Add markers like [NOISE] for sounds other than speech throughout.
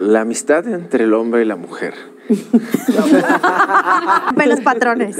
La amistad entre el hombre y la mujer. Los [LAUGHS] patrones.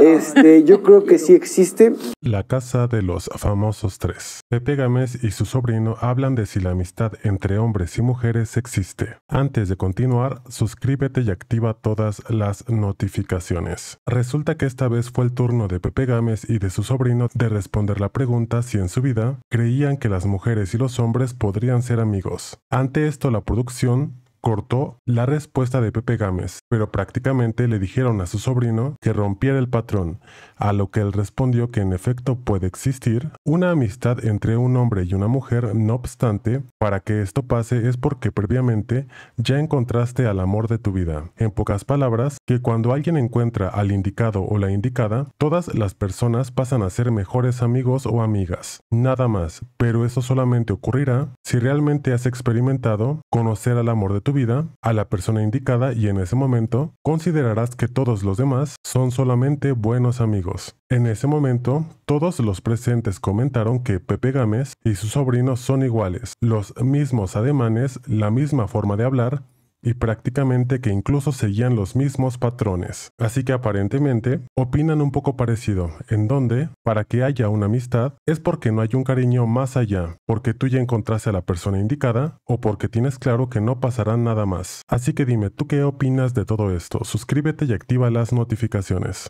este, yo creo que sí existe. La casa de los famosos tres. Pepe Gámez y su sobrino hablan de si la amistad entre hombres y mujeres existe. Antes de continuar, suscríbete y activa todas las notificaciones. Resulta que esta vez fue el turno de Pepe Gámez y de su sobrino de responder la pregunta si en su vida creían que las mujeres y los hombres podrían ser amigos. Ante esto, la producción cortó la respuesta de Pepe Gámez, pero prácticamente le dijeron a su sobrino que rompiera el patrón, a lo que él respondió que en efecto puede existir una amistad entre un hombre y una mujer, no obstante, para que esto pase es porque previamente ya encontraste al amor de tu vida. En pocas palabras, que cuando alguien encuentra al indicado o la indicada, todas las personas pasan a ser mejores amigos o amigas, nada más, pero eso solamente ocurrirá si realmente has experimentado conocer al amor de tu vida a la persona indicada y en ese momento considerarás que todos los demás son solamente buenos amigos. En ese momento, todos los presentes comentaron que Pepe Gámez y su sobrino son iguales, los mismos ademanes, la misma forma de hablar, y prácticamente que incluso seguían los mismos patrones. Así que aparentemente opinan un poco parecido, en donde, para que haya una amistad, es porque no hay un cariño más allá, porque tú ya encontraste a la persona indicada o porque tienes claro que no pasará nada más. Así que dime, ¿tú qué opinas de todo esto? Suscríbete y activa las notificaciones.